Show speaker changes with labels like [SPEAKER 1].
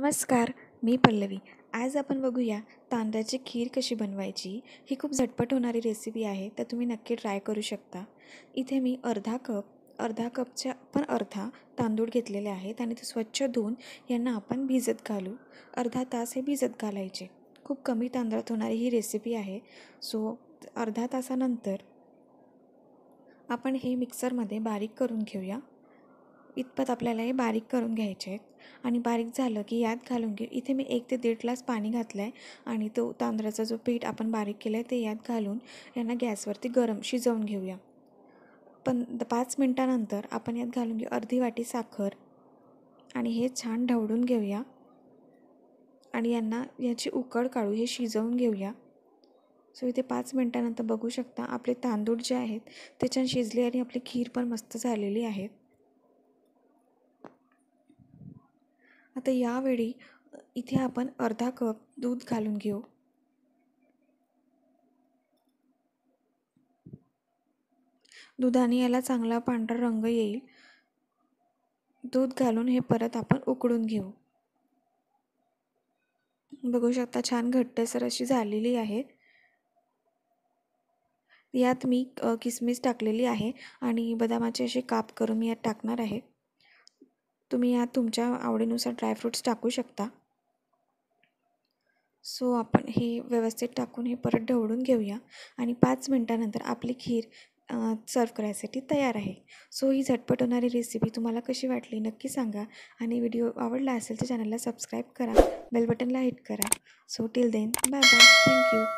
[SPEAKER 1] नमस्कार मी पल्लवी आज आपण बघूया तांदळाची खीर कशी बनवायची ही खूप झटपट होणारी रेसिपी आहे तर तुम्ही नक्की ट्राय करू शकता इथे मी अर्धा कप अर्धा कपच्या पण अर्धा तांदूळ घेतलेले आहेत आणि ते स्वच्छ धुवून यांना आपण भिजत घालू अर्धा तास हे भिजत घालायचे खूप कमी तांदळात होणारी ही रेसिपी आहे सो अर्धा तासानंतर आपण हे मिक्सरमध्ये बारीक करून घेऊया इतपत आपल्याला हे बारीक करून घ्यायचे आहेत आणि बारीक झालं की यात घालून घे इथे मी एक ते दीड ग्लास पाणी घातलं आहे आणि तो तांदळाचा जो पीठ आपण बारीक केलं आहे ते यात घालून यांना गॅसवरती गरम शिजवून घेऊया पण पाच मिनटानंतर आपण यात घालून घेऊ अर्धी वाटी साखर आणि हे छान ढवळून घेऊया आणि यांना याची उकड काढू हे शिजवून घेऊया सो इथे पाच मिनटानंतर बघू शकता आपले तांदूळ जे आहेत ते छान शिजले आणि आपली खीर पण मस्त झालेली आहेत आता यावेळी इथे आपण अर्धा कप दूध घालून घेऊ दुधाने याला चांगला पांढरा रंग येईल दूध घालून हे परत आपण उकडून घेऊ बघू शकता छान घट्टसर अशी झालेली आहे यात मी किसमिस टाकलेली आहे आणि बदामाचे असे काप करून मी यात टाकणार आहे तुम्ही यात तुमच्या आवडीनुसार ड्रायफ्रूट्स टाकू शकता सो आपण हे व्यवस्थित टाकून हे परत ढवळून घेऊया आणि पाच मिनटानंतर आपली खीर सर्व करायसाठी तयार आहे सो ही झटपट होणारी रेसिपी तुम्हाला कशी वाटली नक्की सांगा आणि व्हिडिओ आवडला असेल तर चॅनलला सबस्क्राईब करा बेल बटनला हिट करा so till then bye bye thank you